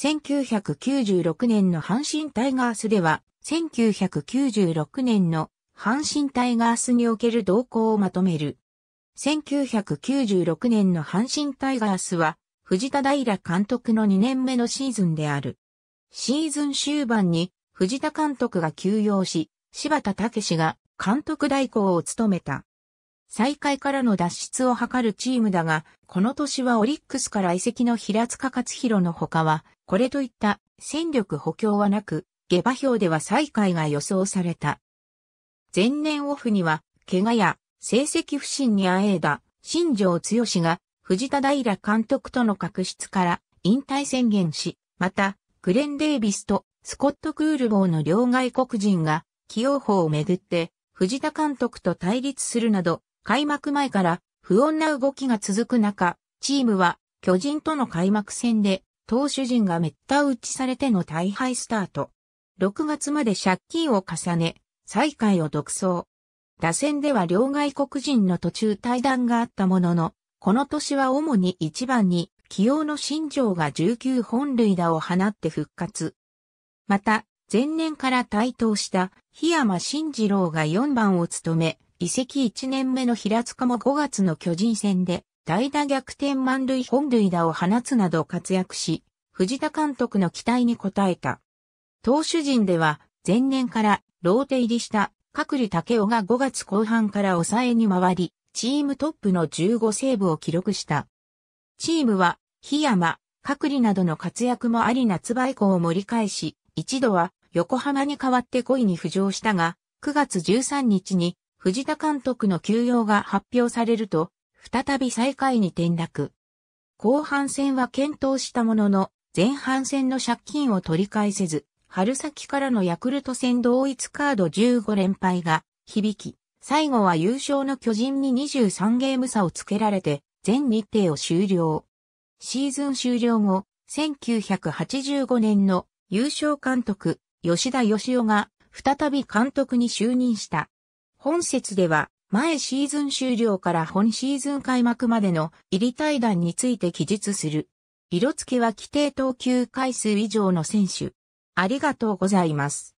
1996年の阪神タイガースでは、1996年の阪神タイガースにおける動向をまとめる。1996年の阪神タイガースは、藤田平監督の2年目のシーズンである。シーズン終盤に藤田監督が休養し、柴田武が監督代行を務めた。最下位からの脱出を図るチームだが、この年はオリックスから移籍の平塚勝弘の他は、これといった戦力補強はなく、下馬評では最下位が予想された。前年オフには、怪我や成績不振にあえいだ新庄剛志が藤田平監督との確執から引退宣言し、また、グレン・デイビスとスコット・クールボーの両外国人が起用法をめぐって藤田監督と対立するなど開幕前から不穏な動きが続く中、チームは巨人との開幕戦で投手陣がめった打ちされての大敗スタート。6月まで借金を重ね、最下位を独走。打線では両外国人の途中退団があったものの、この年は主に1番に起用の新庄が19本塁打を放って復活。また、前年から台頭した檜山慎次郎が4番を務め、移籍1年目の平塚も5月の巨人戦で、代打逆転満塁本塁打を放つなど活躍し、藤田監督の期待に応えた。投手陣では、前年からローテ入りした角利武雄が5月後半から抑えに回り、チームトップの15セーブを記録した。チームは、檜山、角利などの活躍もあり夏場以降を盛り返し、一度は横浜に代わって5位に浮上したが、9月13日に藤田監督の休養が発表されると、再び最下位に転落。後半戦は検討したものの、前半戦の借金を取り返せず、春先からのヤクルト戦同一カード15連敗が響き、最後は優勝の巨人に23ゲーム差をつけられて、全日程を終了。シーズン終了後、1985年の優勝監督、吉田義雄が再び監督に就任した。本節では、前シーズン終了から本シーズン開幕までの入り対談について記述する。色付けは規定投球回数以上の選手。ありがとうございます。